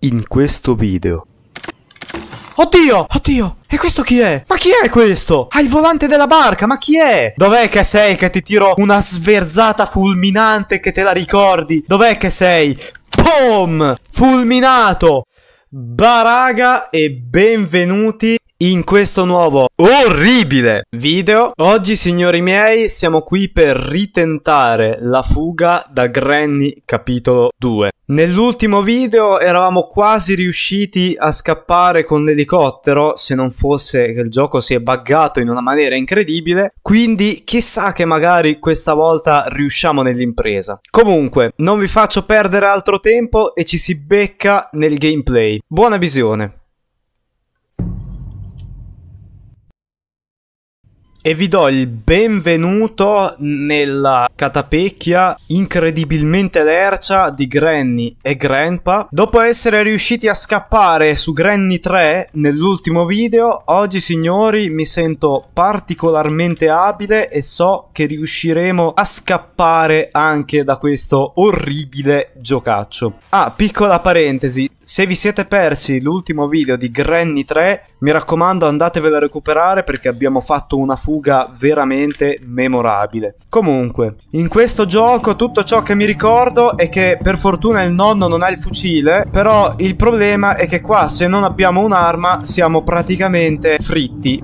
in questo video. Oddio! Oddio! E questo chi è? Ma chi è questo? Ha ah, il volante della barca, ma chi è? Dov'è che sei che ti tiro una sverzata fulminante che te la ricordi? Dov'è che sei? POM! Fulminato! Baraga e benvenuti in questo nuovo orribile video, oggi signori miei siamo qui per ritentare la fuga da Granny capitolo 2. Nell'ultimo video eravamo quasi riusciti a scappare con l'elicottero, se non fosse che il gioco si è buggato in una maniera incredibile, quindi chissà che magari questa volta riusciamo nell'impresa. Comunque, non vi faccio perdere altro tempo e ci si becca nel gameplay. Buona visione! e vi do il benvenuto nella catapecchia incredibilmente lercia di Granny e Grandpa. Dopo essere riusciti a scappare su Granny 3 nell'ultimo video, oggi signori mi sento particolarmente abile e so che riusciremo a scappare anche da questo orribile giocaccio. Ah, piccola parentesi, se vi siete persi l'ultimo video di Granny 3, mi raccomando andatevelo a recuperare perché abbiamo fatto una fuga veramente memorabile. Comunque, in questo gioco tutto ciò che mi ricordo è che per fortuna il nonno non ha il fucile, però il problema è che qua se non abbiamo un'arma siamo praticamente fritti.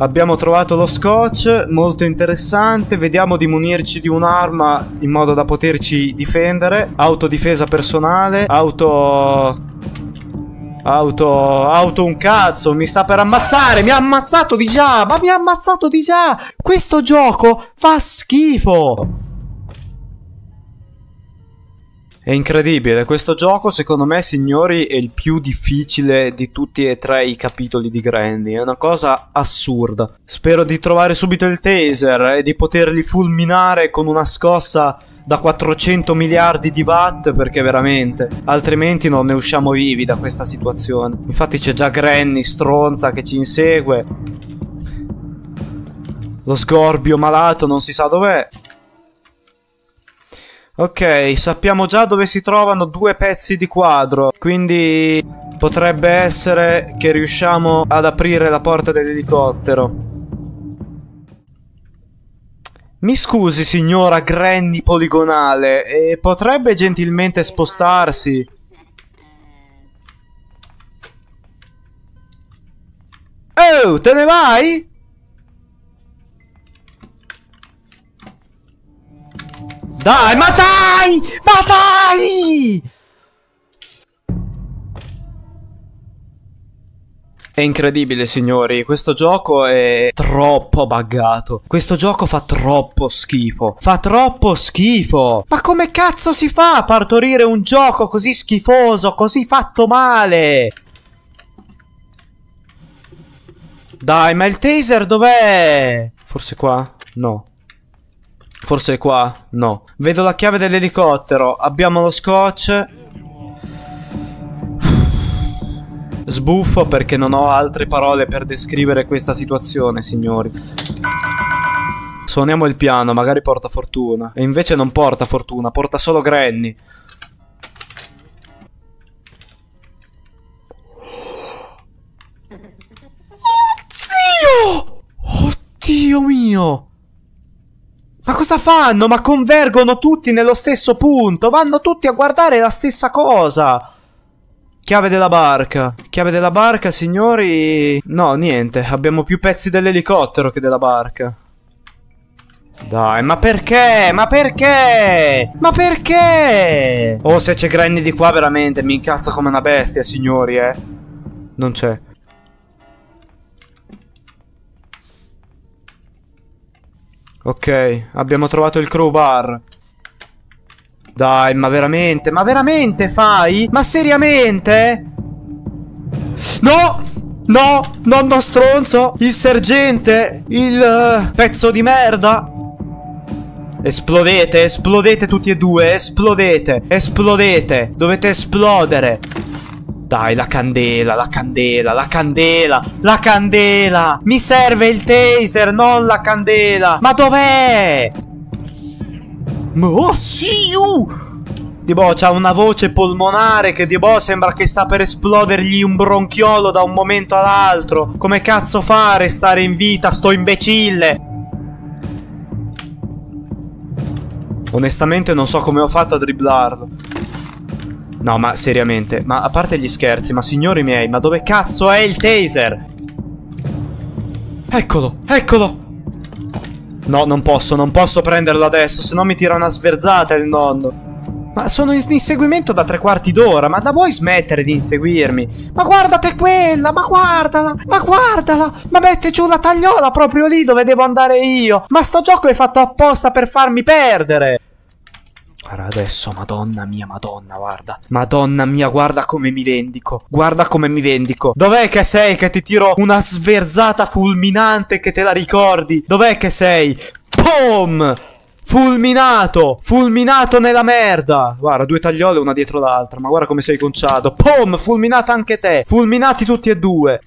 Abbiamo trovato lo scotch, molto interessante. Vediamo di munirci di un'arma in modo da poterci difendere. Autodifesa personale, auto... Auto, auto un cazzo, mi sta per ammazzare, mi ha ammazzato di già, ma mi ha ammazzato di già! Questo gioco fa schifo! È incredibile, questo gioco secondo me signori è il più difficile di tutti e tre i capitoli di Granny. è una cosa assurda. Spero di trovare subito il taser e di poterli fulminare con una scossa da 400 miliardi di watt perché veramente, altrimenti non ne usciamo vivi da questa situazione. Infatti c'è già Granny stronza che ci insegue. Lo sgorbio malato non si sa dov'è. Ok, sappiamo già dove si trovano due pezzi di quadro, quindi potrebbe essere che riusciamo ad aprire la porta dell'elicottero. Mi scusi, signora Granny poligonale, e potrebbe gentilmente spostarsi? Oh, te ne vai? Dai, ma dai! Ma dai! È incredibile, signori. Questo gioco è troppo buggato. Questo gioco fa troppo schifo. Fa troppo schifo. Ma come cazzo si fa a partorire un gioco così schifoso, così fatto male? Dai, ma il taser dov'è? Forse qua? No. Forse è qua? No. Vedo la chiave dell'elicottero. Abbiamo lo scotch. Sbuffo perché non ho altre parole per descrivere questa situazione, signori. Suoniamo il piano, magari porta fortuna. E invece non porta fortuna, porta solo Granny. Oh, zio! Oddio mio! Ma cosa fanno? Ma convergono tutti nello stesso punto. Vanno tutti a guardare la stessa cosa. Chiave della barca. Chiave della barca, signori. No, niente. Abbiamo più pezzi dell'elicottero che della barca. Dai, ma perché? Ma perché? Ma perché? Oh, se c'è Granny di qua, veramente mi incazza come una bestia, signori, eh. Non c'è. Ok, abbiamo trovato il crowbar. Dai, ma veramente? Ma veramente fai? Ma seriamente? No! No! Nonno stronzo! Il sergente! Il uh, pezzo di merda! Esplodete, esplodete tutti e due, esplodete, esplodete, dovete esplodere. Dai, la candela, la candela, la candela, la candela! Mi serve il taser, non la candela! Ma dov'è? Oh, sì, uh! Boh, tipo c'ha una voce polmonare che tipo boh sembra che sta per esplodergli un bronchiolo da un momento all'altro. Come cazzo fa a restare in vita, sto imbecille? Onestamente non so come ho fatto a dribblarlo. No, ma seriamente, ma a parte gli scherzi, ma signori miei, ma dove cazzo è il taser? Eccolo, eccolo! No, non posso, non posso prenderlo adesso, se no mi tira una sverzata il nonno. Ma sono in inseguimento da tre quarti d'ora, ma la vuoi smettere di inseguirmi? Ma guardate quella, ma guardala, ma guardala, ma mette giù la tagliola proprio lì dove devo andare io. Ma sto gioco è fatto apposta per farmi perdere fare adesso, madonna mia, madonna, guarda. Madonna mia, guarda come mi vendico. Guarda come mi vendico. Dov'è che sei che ti tiro una sverzata fulminante che te la ricordi? Dov'è che sei? POM! Fulminato! Fulminato nella merda! Guarda, due tagliole una dietro l'altra, ma guarda come sei conciato. POM! Fulminata anche te! Fulminati tutti e due!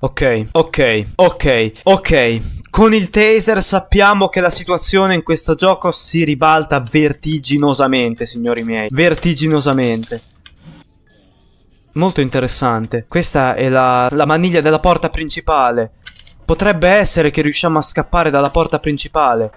Ok, ok, ok, ok. Con il taser sappiamo che la situazione in questo gioco si ribalta vertiginosamente, signori miei. Vertiginosamente. Molto interessante. Questa è la, la maniglia della porta principale. Potrebbe essere che riusciamo a scappare dalla porta principale.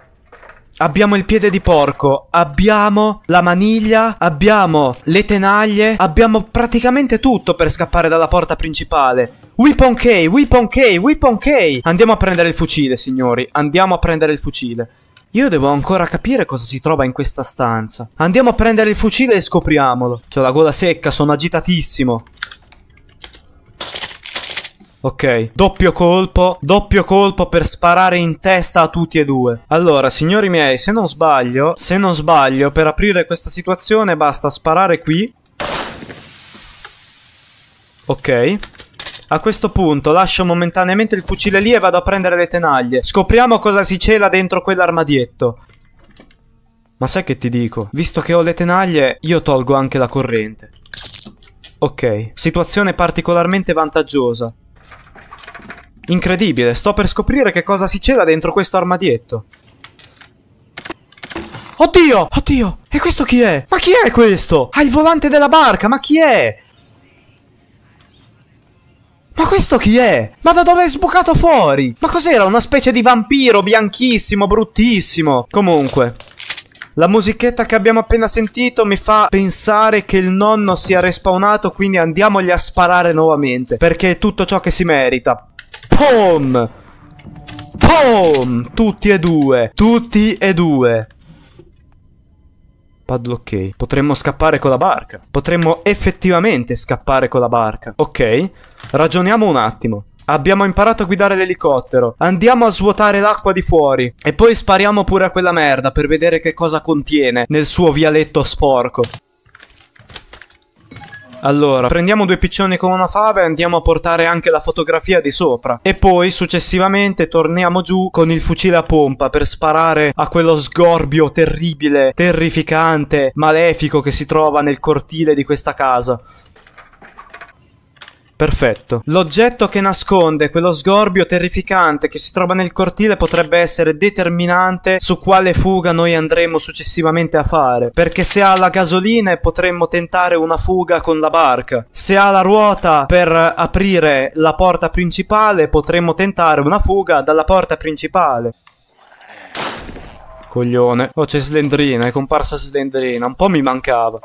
Abbiamo il piede di porco, abbiamo la maniglia, abbiamo le tenaglie, abbiamo praticamente tutto per scappare dalla porta principale. Weapon K, Weapon K, Weapon K! Andiamo a prendere il fucile, signori, andiamo a prendere il fucile. Io devo ancora capire cosa si trova in questa stanza. Andiamo a prendere il fucile e scopriamolo. C'ho la gola secca, sono agitatissimo. Ok, doppio colpo, doppio colpo per sparare in testa a tutti e due. Allora, signori miei, se non sbaglio, se non sbaglio, per aprire questa situazione basta sparare qui. Ok. A questo punto lascio momentaneamente il fucile lì e vado a prendere le tenaglie. Scopriamo cosa si cela dentro quell'armadietto. Ma sai che ti dico? Visto che ho le tenaglie, io tolgo anche la corrente. Ok, situazione particolarmente vantaggiosa. Incredibile, sto per scoprire che cosa si cela dentro questo armadietto. Oddio, oddio, e questo chi è? Ma chi è questo? Ha il volante della barca, ma chi è? Ma questo chi è? Ma da dove è sbucato fuori? Ma cos'era? Una specie di vampiro bianchissimo, bruttissimo. Comunque, la musichetta che abbiamo appena sentito mi fa pensare che il nonno sia respawnato, quindi andiamogli a sparare nuovamente, perché è tutto ciò che si merita. Pom! Pom! Tutti e due! Tutti e due! Paddle ok. Potremmo scappare con la barca. Potremmo effettivamente scappare con la barca. Ok. Ragioniamo un attimo. Abbiamo imparato a guidare l'elicottero. Andiamo a svuotare l'acqua di fuori. E poi spariamo pure a quella merda per vedere che cosa contiene nel suo vialetto sporco. Allora, prendiamo due piccioni con una fava e andiamo a portare anche la fotografia di sopra. E poi, successivamente, torniamo giù con il fucile a pompa per sparare a quello sgorbio terribile, terrificante, malefico che si trova nel cortile di questa casa. Perfetto. L'oggetto che nasconde quello sgorbio terrificante che si trova nel cortile potrebbe essere determinante su quale fuga noi andremo successivamente a fare. Perché se ha la gasolina potremmo tentare una fuga con la barca. Se ha la ruota per aprire la porta principale potremmo tentare una fuga dalla porta principale. Coglione. Oh, c'è Slendrina, è comparsa Slendrina. Un po' mi mancava.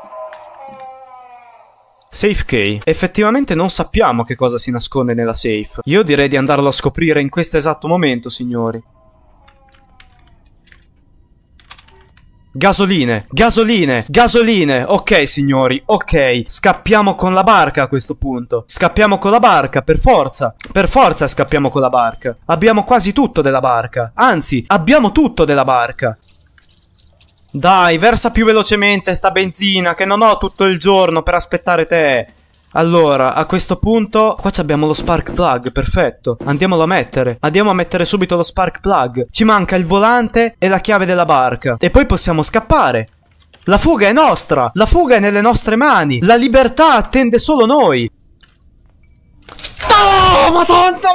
Safe key. Effettivamente non sappiamo che cosa si nasconde nella safe. Io direi di andarlo a scoprire in questo esatto momento, signori. Gasoline, gasoline, gasoline. Ok, signori, ok. Scappiamo con la barca a questo punto. Scappiamo con la barca, per forza. Per forza scappiamo con la barca. Abbiamo quasi tutto della barca. Anzi, abbiamo tutto della barca. Dai, versa più velocemente sta benzina che non ho tutto il giorno per aspettare te. Allora, a questo punto, qua abbiamo lo spark plug, perfetto. Andiamolo a mettere. Andiamo a mettere subito lo spark plug. Ci manca il volante e la chiave della barca. E poi possiamo scappare. La fuga è nostra, la fuga è nelle nostre mani, la libertà attende solo noi madonna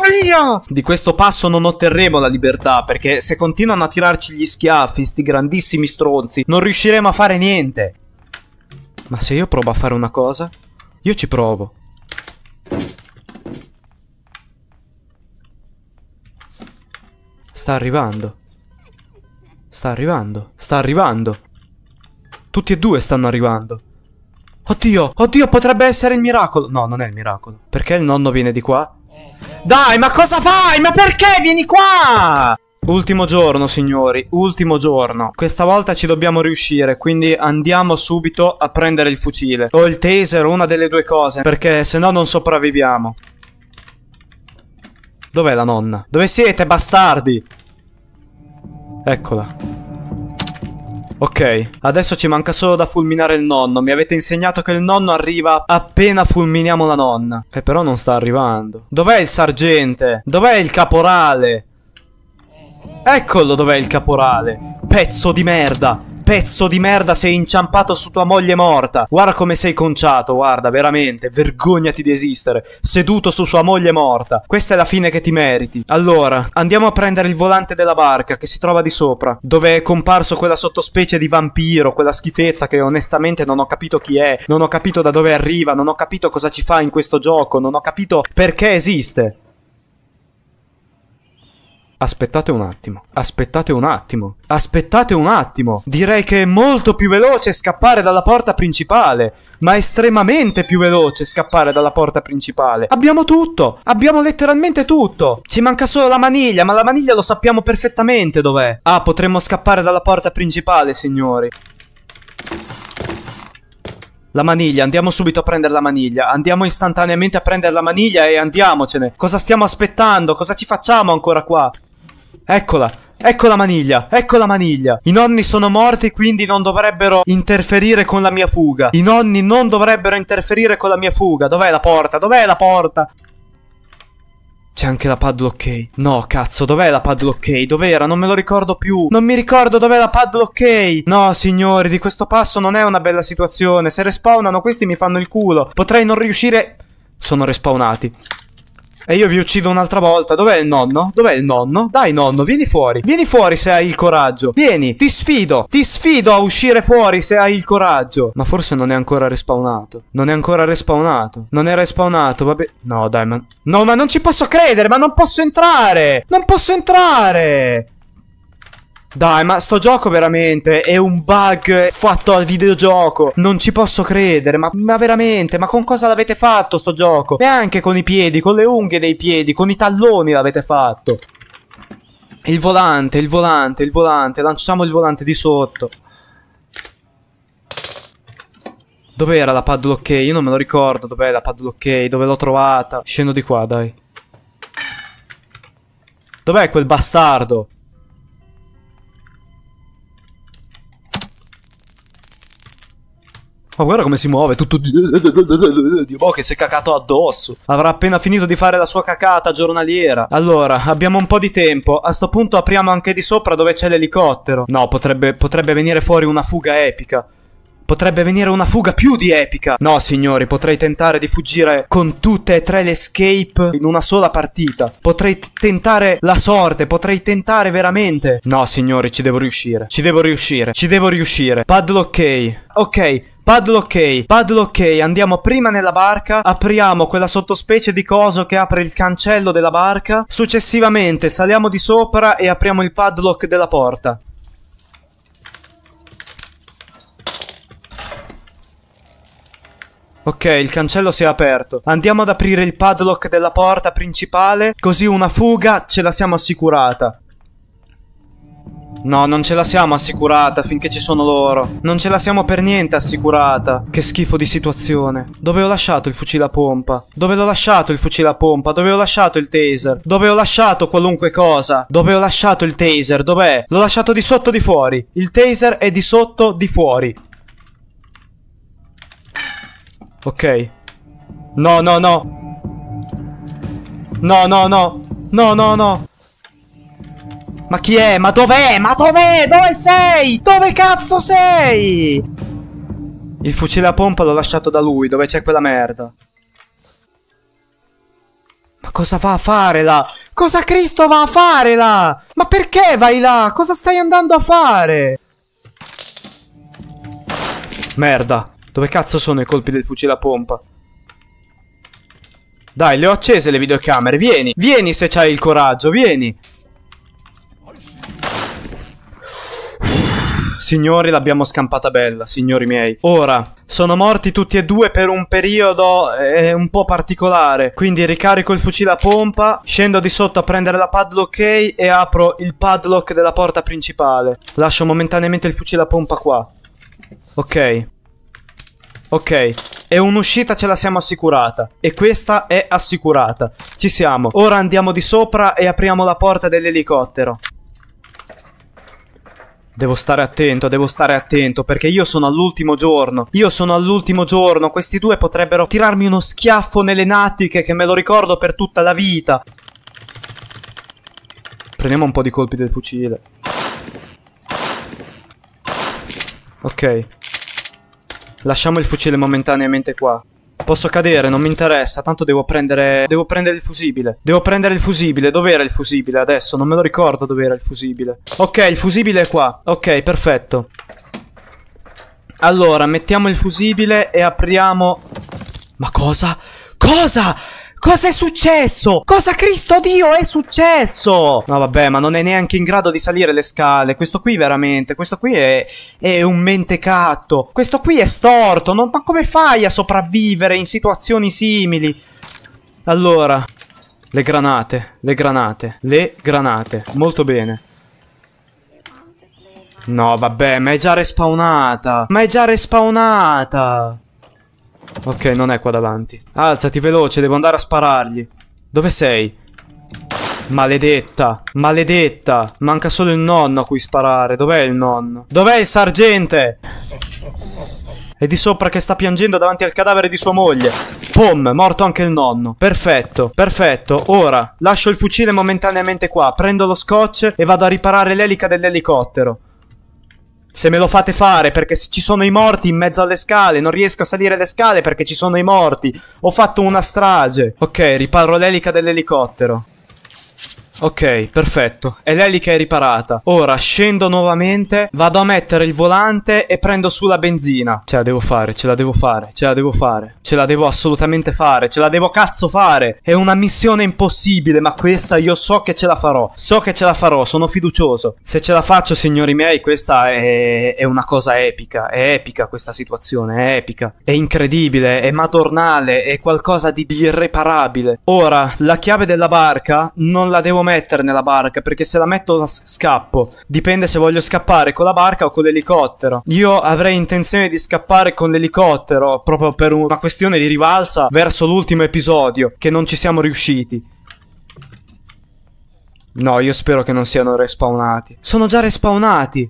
mia! Di questo passo non otterremo la libertà, perché se continuano a tirarci gli schiaffi, sti grandissimi stronzi, non riusciremo a fare niente. Ma se io provo a fare una cosa, io ci provo. Sta arrivando. Sta arrivando. Sta arrivando. Tutti e due stanno arrivando. Oddio, oddio, potrebbe essere il miracolo. No, non è il miracolo. Perché il nonno viene di qua? Dai, ma cosa fai? Ma perché vieni qua? Ultimo giorno, signori, ultimo giorno. Questa volta ci dobbiamo riuscire, quindi andiamo subito a prendere il fucile. O il taser, una delle due cose, perché se no non sopravviviamo. Dov'è la nonna? Dove siete, bastardi? Eccola. Ok, adesso ci manca solo da fulminare il nonno. Mi avete insegnato che il nonno arriva appena fulminiamo la nonna. E però non sta arrivando. Dov'è il sergente? Dov'è il caporale? Eccolo dov'è il caporale. Pezzo di merda pezzo di merda sei inciampato su tua moglie morta. Guarda come sei conciato, guarda, veramente, vergognati di esistere, seduto su sua moglie morta. Questa è la fine che ti meriti. Allora, andiamo a prendere il volante della barca che si trova di sopra, dove è comparso quella sottospecie di vampiro, quella schifezza che onestamente non ho capito chi è, non ho capito da dove arriva, non ho capito cosa ci fa in questo gioco, non ho capito perché esiste. Aspettate un attimo, aspettate un attimo, aspettate un attimo. Direi che è molto più veloce scappare dalla porta principale, ma estremamente più veloce scappare dalla porta principale. Abbiamo tutto, abbiamo letteralmente tutto. Ci manca solo la maniglia, ma la maniglia lo sappiamo perfettamente dov'è. Ah, potremmo scappare dalla porta principale, signori. La maniglia, andiamo subito a prendere la maniglia. Andiamo istantaneamente a prendere la maniglia e andiamocene. Cosa stiamo aspettando? Cosa ci facciamo ancora qua? Eccola, ecco la maniglia, ecco la maniglia. I nonni sono morti quindi non dovrebbero interferire con la mia fuga. I nonni non dovrebbero interferire con la mia fuga. Dov'è la porta? Dov'è la porta? C'è anche la padlock key. No, cazzo, dov'è la padlock key? Dov'era? Non me lo ricordo più. Non mi ricordo dov'è la padlock key. No, signori, di questo passo non è una bella situazione. Se respawnano, questi mi fanno il culo. Potrei non riuscire... Sono respawnati. E io vi uccido un'altra volta. Dov'è il nonno? Dov'è il nonno? Dai nonno, vieni fuori. Vieni fuori se hai il coraggio. Vieni, ti sfido. Ti sfido a uscire fuori se hai il coraggio. Ma forse non è ancora respawnato. Non è ancora respawnato. Non è respawnato, vabbè. No, dai, ma... No, ma non ci posso credere, ma non posso entrare. Non posso entrare. Dai, ma sto gioco veramente è un bug fatto al videogioco. Non ci posso credere, ma, ma veramente, ma con cosa l'avete fatto sto gioco? E anche con i piedi, con le unghie dei piedi, con i talloni l'avete fatto. Il volante, il volante, il volante. Lanciamo il volante di sotto. Dov'era la paddle ok? Io non me lo ricordo dov'è la paddle ok, dove l'ho trovata. Scendo di qua, dai. Dov'è quel bastardo? Oh, guarda come si muove, tutto di... di boh, che si è cacato addosso. Avrà appena finito di fare la sua cacata giornaliera. Allora, abbiamo un po' di tempo. A sto punto apriamo anche di sopra dove c'è l'elicottero. No, potrebbe, potrebbe venire fuori una fuga epica. Potrebbe venire una fuga più di epica. No, signori, potrei tentare di fuggire con tutte e tre le escape in una sola partita. Potrei tentare la sorte, potrei tentare veramente. No, signori, ci devo riuscire. Ci devo riuscire. Ci devo riuscire. Padlock ok. Ok, Padlock ok, Padlock ok, andiamo prima nella barca, apriamo quella sottospecie di coso che apre il cancello della barca, successivamente saliamo di sopra e apriamo il padlock della porta. Ok, il cancello si è aperto. Andiamo ad aprire il padlock della porta principale, così una fuga ce la siamo assicurata. No, non ce la siamo assicurata finché ci sono loro. Non ce la siamo per niente assicurata. Che schifo di situazione. Dove ho lasciato il fucile a pompa? Dove l'ho lasciato il fucile a pompa? Dove ho lasciato il taser? Dove ho lasciato qualunque cosa? Dove ho lasciato il taser? Dov'è? L'ho lasciato di sotto di fuori. Il taser è di sotto di fuori. Ok. No, no, no. No, no, no. No, no, no. Ma chi è? Ma dov'è? Ma dov'è? Dove sei? Dove cazzo sei? Il fucile a pompa l'ho lasciato da lui, dove c'è quella merda. Ma cosa va a fare là? Cosa Cristo va a fare là? Ma perché vai là? Cosa stai andando a fare? Merda. Dove cazzo sono i colpi del fucile a pompa? Dai, le ho accese le videocamere. Vieni, vieni se c'hai il coraggio, vieni. Signori, l'abbiamo scampata bella, signori miei. Ora, sono morti tutti e due per un periodo eh, un po' particolare. Quindi ricarico il fucile a pompa, scendo di sotto a prendere la padlock key e apro il padlock della porta principale. Lascio momentaneamente il fucile a pompa qua. Ok. Ok. E un'uscita ce la siamo assicurata. E questa è assicurata. Ci siamo. Ora andiamo di sopra e apriamo la porta dell'elicottero. Devo stare attento, devo stare attento, perché io sono all'ultimo giorno. Io sono all'ultimo giorno, questi due potrebbero tirarmi uno schiaffo nelle natiche che me lo ricordo per tutta la vita. Prendiamo un po' di colpi del fucile. Ok. Lasciamo il fucile momentaneamente qua. Posso cadere, non mi interessa, tanto devo prendere... Devo prendere il fusibile. Devo prendere il fusibile, dov'era il fusibile adesso? Non me lo ricordo dov'era il fusibile. Ok, il fusibile è qua. Ok, perfetto. Allora, mettiamo il fusibile e apriamo... Ma cosa? Cosa? Cosa è successo? Cosa Cristo Dio è successo? No vabbè ma non è neanche in grado di salire le scale Questo qui veramente Questo qui è, è un mentecatto Questo qui è storto non, Ma come fai a sopravvivere in situazioni simili? Allora Le granate Le granate Le granate Molto bene No vabbè ma è già respawnata Ma è già respawnata Ok, non è qua davanti. Alzati veloce, devo andare a sparargli. Dove sei? Maledetta, maledetta. Manca solo il nonno a cui sparare. Dov'è il nonno? Dov'è il sargente? È di sopra che sta piangendo davanti al cadavere di sua moglie. Pom, morto anche il nonno. Perfetto, perfetto. Ora, lascio il fucile momentaneamente qua, prendo lo scotch e vado a riparare l'elica dell'elicottero se me lo fate fare perché ci sono i morti in mezzo alle scale, non riesco a salire le scale perché ci sono i morti. Ho fatto una strage. Ok, riparo l'elica dell'elicottero. Ok, perfetto. È l'elica è riparata. Ora scendo nuovamente, vado a mettere il volante e prendo su la benzina. Ce la devo fare, ce la devo fare, ce la devo fare. Ce la devo assolutamente fare, ce la devo cazzo fare. È una missione impossibile, ma questa io so che ce la farò. So che ce la farò, sono fiducioso. Se ce la faccio, signori miei, questa è, è una cosa epica. È epica questa situazione, è epica. È incredibile, è madornale, è qualcosa di, irreparabile. Ora, la chiave della barca non la devo mettere nella barca, perché se la metto la scappo. Dipende se voglio scappare con la barca o con l'elicottero. Io avrei intenzione di scappare con l'elicottero, proprio per una questione di rivalsa verso l'ultimo episodio, che non ci siamo riusciti. No, io spero che non siano respawnati. Sono già respawnati!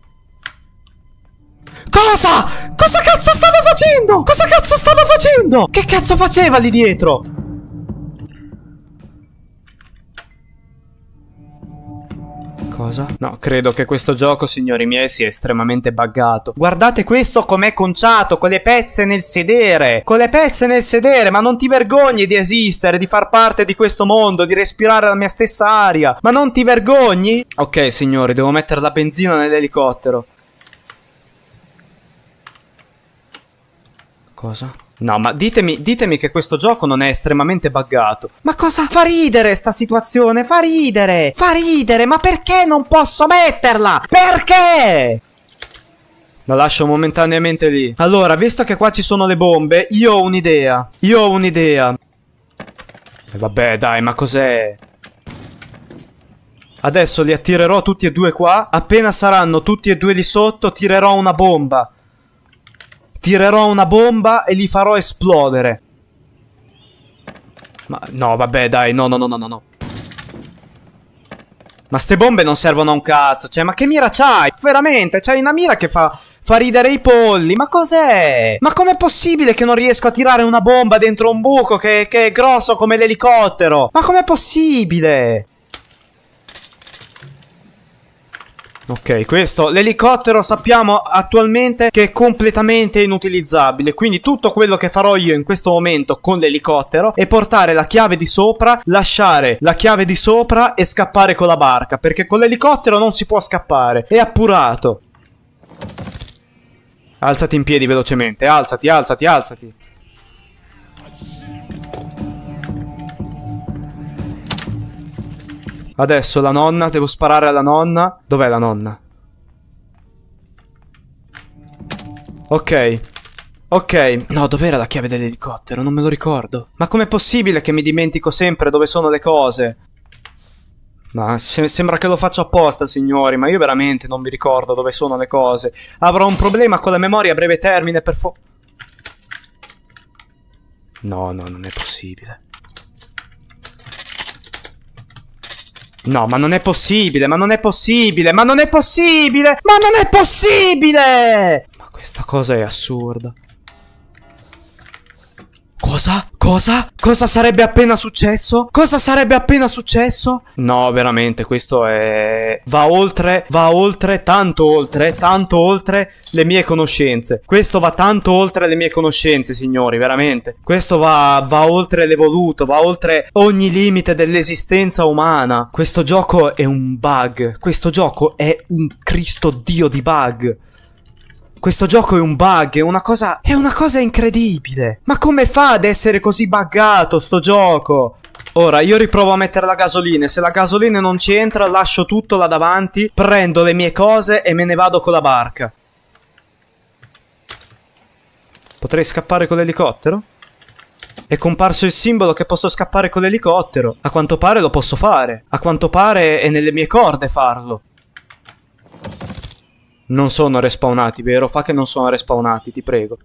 Cosa? Cosa cazzo stava facendo? Cosa cazzo stava facendo? Che cazzo faceva lì dietro? qualcosa? No, credo che questo gioco, signori miei, sia estremamente buggato. Guardate questo com'è conciato, con le pezze nel sedere. Con le pezze nel sedere, ma non ti vergogni di esistere, di far parte di questo mondo, di respirare la mia stessa aria. Ma non ti vergogni? Ok, signori, devo mettere la benzina nell'elicottero. Cosa? No, ma ditemi, ditemi che questo gioco non è estremamente buggato. Ma cosa fa ridere sta situazione? Fa ridere! Fa ridere! Ma perché non posso metterla? Perché? La lascio momentaneamente lì. Allora, visto che qua ci sono le bombe, io ho un'idea. Io ho un'idea. E vabbè, dai, ma cos'è? Adesso li attirerò tutti e due qua. Appena saranno tutti e due lì sotto, tirerò una bomba. Tirerò una bomba e li farò esplodere. Ma no, vabbè, dai, no, no, no, no, no. Ma ste bombe non servono a un cazzo, cioè, ma che mira c'hai? Veramente, c'hai una mira che fa, fa ridere i polli, ma cos'è? Ma com'è possibile che non riesco a tirare una bomba dentro un buco che, che è grosso come l'elicottero? Ma com'è possibile? Ok, questo, l'elicottero sappiamo attualmente che è completamente inutilizzabile, quindi tutto quello che farò io in questo momento con l'elicottero è portare la chiave di sopra, lasciare la chiave di sopra e scappare con la barca, perché con l'elicottero non si può scappare, è appurato. Alzati in piedi velocemente, alzati, alzati, alzati. Adesso la nonna, devo sparare alla nonna. Dov'è la nonna? Ok. Ok. No, dov'era la chiave dell'elicottero? Non me lo ricordo. Ma com'è possibile che mi dimentico sempre dove sono le cose? Ma se sembra che lo faccio apposta, signori, ma io veramente non mi ricordo dove sono le cose. Avrò un problema con la memoria a breve termine per fo... No, no, non è possibile. No, ma non è possibile, ma non è possibile, ma non è possibile, ma non è possibile! Ma questa cosa è assurda. Cosa? Cosa? Cosa sarebbe appena successo? Cosa sarebbe appena successo? No, veramente, questo è... Va oltre, va oltre, tanto oltre, tanto oltre le mie conoscenze. Questo va tanto oltre le mie conoscenze, signori, veramente. Questo va, va oltre l'evoluto, va oltre ogni limite dell'esistenza umana. Questo gioco è un bug. Questo gioco è un Cristo Dio di bug. Questo gioco è un bug, è una cosa... è una cosa incredibile. Ma come fa ad essere così buggato sto gioco? Ora, io riprovo a mettere la gasolina se la gasolina non ci entra lascio tutto là davanti, prendo le mie cose e me ne vado con la barca. Potrei scappare con l'elicottero? È comparso il simbolo che posso scappare con l'elicottero. A quanto pare lo posso fare. A quanto pare è nelle mie corde farlo. Non sono respawnati, vero? Fa che non sono respawnati, ti prego.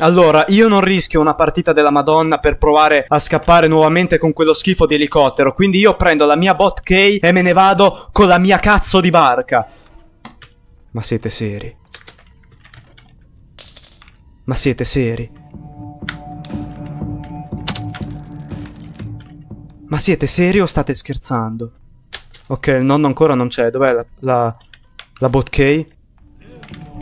Allora, io non rischio una partita della Madonna per provare a scappare nuovamente con quello schifo di elicottero, quindi io prendo la mia bot K e me ne vado con la mia cazzo di barca. Ma siete seri? Ma siete seri? Ma siete seri o state scherzando? Ok, il nonno ancora non c'è, dov'è la, la... La bot K.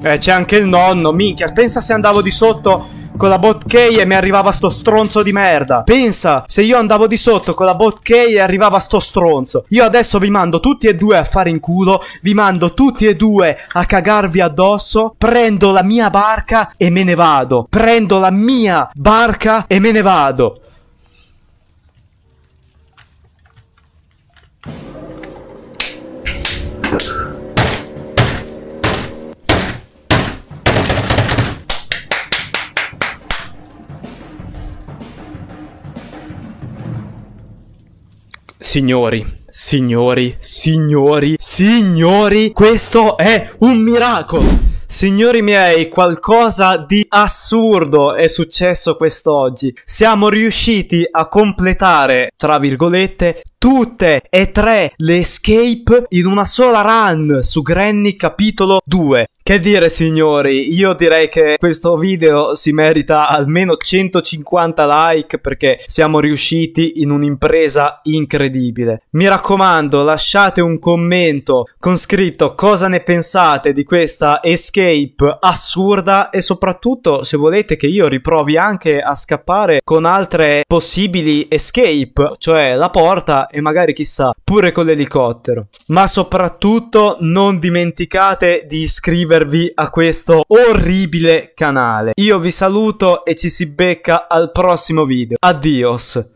Eh, c'è anche il nonno, minchia. Pensa se andavo di sotto con la bot K e mi arrivava sto stronzo di merda. Pensa, se io andavo di sotto con la bot K e arrivava sto stronzo. Io adesso vi mando tutti e due a fare in culo, vi mando tutti e due a cagarvi addosso, prendo la mia barca e me ne vado. Prendo la mia barca e me ne vado. Signori, signori, signori, signori, questo è un miracolo! Signori miei, qualcosa di assurdo è successo quest'oggi. Siamo riusciti a completare, tra virgolette, tutte e tre le escape in una sola run su Granny capitolo 2. Che dire signori, io direi che questo video si merita almeno 150 like perché siamo riusciti in un'impresa incredibile. Mi raccomando lasciate un commento con scritto cosa ne pensate di questa escape assurda e soprattutto se volete che io riprovi anche a scappare con altre possibili escape, cioè la porta e magari chissà pure con l'elicottero. Ma soprattutto non dimenticate di iscrivervi iscrivervi a questo orribile canale. Io vi saluto e ci si becca al prossimo video. Adios!